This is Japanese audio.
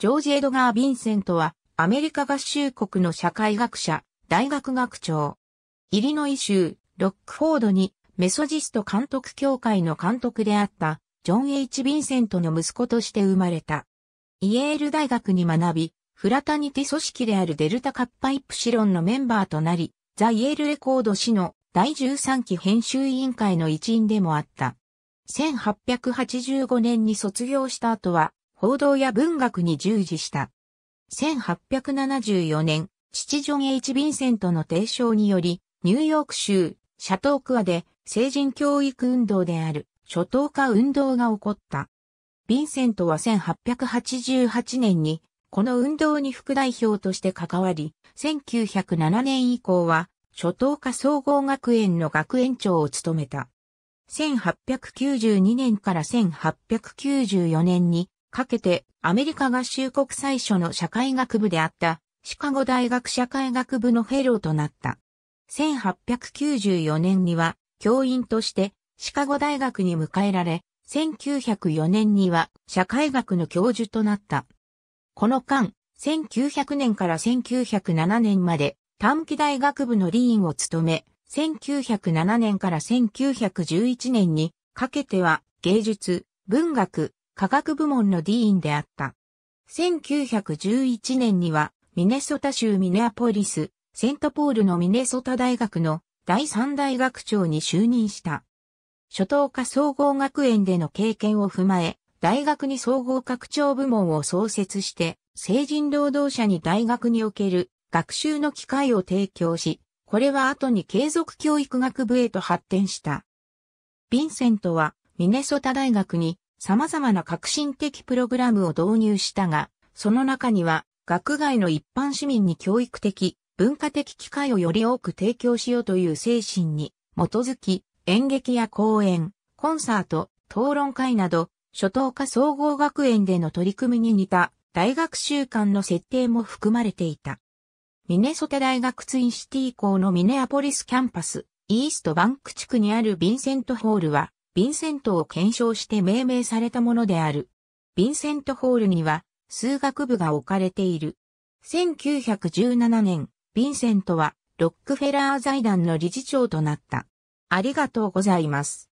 ジョージ・エドガー・ヴィンセントは、アメリカ合衆国の社会学者、大学学長。イリノイ州、ロックフォードに、メソジスト監督協会の監督であった、ジョン・ H・ ヴィンセントの息子として生まれた。イエール大学に学び、フラタニティ組織であるデルタカッパイプシロンのメンバーとなり、ザ・イエールレコード氏の第13期編集委員会の一員でもあった。1885年に卒業した後は、報道や文学に従事した。1874年、父ジョン・ H・ ヴィンセントの提唱により、ニューヨーク州、シャトークアで、成人教育運動である、初等化運動が起こった。ヴィンセントは1888年に、この運動に副代表として関わり、1907年以降は、初等科総合学園の学園長を務めた。1892年から1894年に、かけてアメリカ合衆国最初の社会学部であったシカゴ大学社会学部のフェローとなった。1894年には教員としてシカゴ大学に迎えられ、1904年には社会学の教授となった。この間、1900年から1907年まで短期大学部の理員を務め、1907年から1911年にかけては芸術、文学、科学部門のディーンであった。1911年には、ミネソタ州ミネアポリス、セントポールのミネソタ大学の第三大学長に就任した。初等科総合学園での経験を踏まえ、大学に総合拡張部門を創設して、成人労働者に大学における学習の機会を提供し、これは後に継続教育学部へと発展した。ヴィンセントはミネソタ大学に様々な革新的プログラムを導入したが、その中には、学外の一般市民に教育的、文化的機会をより多く提供しようという精神に基づき、演劇や講演、コンサート、討論会など、初等科総合学園での取り組みに似た大学習慣の設定も含まれていた。ミネソタ大学ツインシティ校のミネアポリスキャンパス、イーストバンク地区にあるヴィンセントホールは、ヴィンセントを検証して命名されたものである。ヴィンセントホールには数学部が置かれている。1917年、ヴィンセントはロックフェラー財団の理事長となった。ありがとうございます。